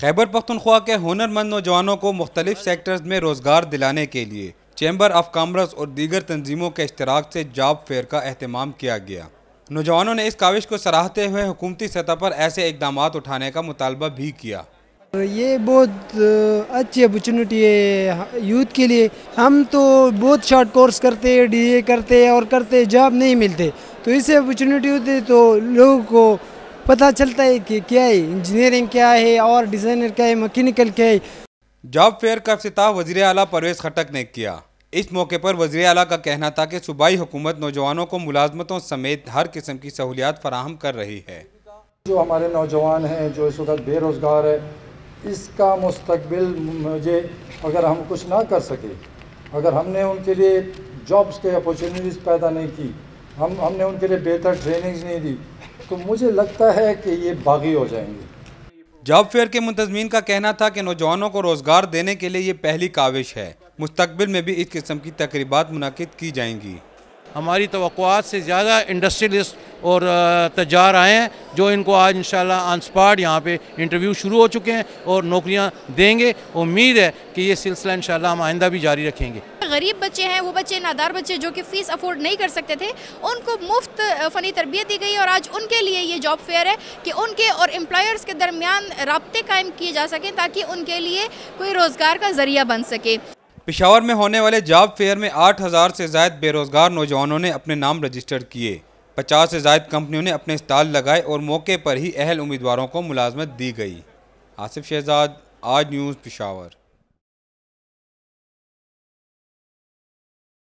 खैबर पख्तनख्वा के हुनरमंद नौजवानों को मुख्तलिफ सेक्टर्स में रोज़गार दिलाने के लिए चैम्बर ऑफ कामर्स और दीगर तनजीमों के अश्तराक से जॉब फेयर का अहतमाम किया गया नौजवानों ने इस काविश को सराहते हुए हुकूमती सतह पर ऐसे इकदाम उठाने का मुतालबा भी किया ये बहुत अच्छी अपॉर्चुनिटी है यूथ के लिए हम तो बहुत शॉर्ट कोर्स करते डी ए करते और करते जॉब नहीं मिलते तो इससे अपॉर्चुनिटी होती तो लोगों को पता चलता है कि क्या है इंजीनियरिंग क्या है और डिज़ाइनर क्या है मकैनिकल क्या है जॉब फेयर का अफ्ताह वजी अला परवेज़ खटक ने किया इस मौके पर वजी अला का कहना था कि सूबाई हुकूमत नौजवानों को मुलाजमतों समेत हर किस्म की सहूलियात फराहम कर रही है जो हमारे नौजवान हैं जो इस वक्त बेरोज़गार है इसका मुस्तबिल मुझे अगर हम कुछ ना कर सके अगर हमने उनके लिए जॉब्स के अपॉर्चुनिटीज़ पैदा नहीं की हम हमने उनके लिए बेहतर ट्रेनिंग्स नहीं दी तो मुझे लगता है कि ये बागी हो जाएंगे जॉब फेयर के मुंतजमीन का कहना था कि नौजवानों को रोज़गार देने के लिए ये पहली काविश है मुस्तबिल में भी इस किस्म की तकरीबा मुनद की जाएंगी हमारी तो से ज़्यादा इंडस्ट्रियलिस्ट और तजार आए हैं जो इनको आज इन ऑन स्पाट यहाँ पर इंटरव्यू शुरू हो चुके हैं और नौकरियाँ देंगे उम्मीद है कि ये सिलसिला इन हम आइंदा भी जारी रखेंगे गरीब बच्चे हैं वो बच्चे नादार बच्चे जो कि फ़ीस अफोर्ड नहीं कर सकते थे उनको मुफ्त फ़नी तरबियत दी गई और आज उनके लिए ये जॉब फेयर है कि उनके और एम्प्लॉयर्स के दरमियान रबते कायम किए जा सकें ताकि उनके लिए कोई रोज़गार का ज़रिया बन सके पिशावर में होने वाले जॉब फेयर में आठ हज़ार से जायद बेरोज़गार नौजवानों ने अपने नाम रजिस्टर किए पचास से जायद कंपनियों ने अपने स्टाल लगाए और मौके पर ही अहल उम्मीदवारों को मुलाजमत दी गई आसिफ शहजाद आज न्यूज़ पिशावर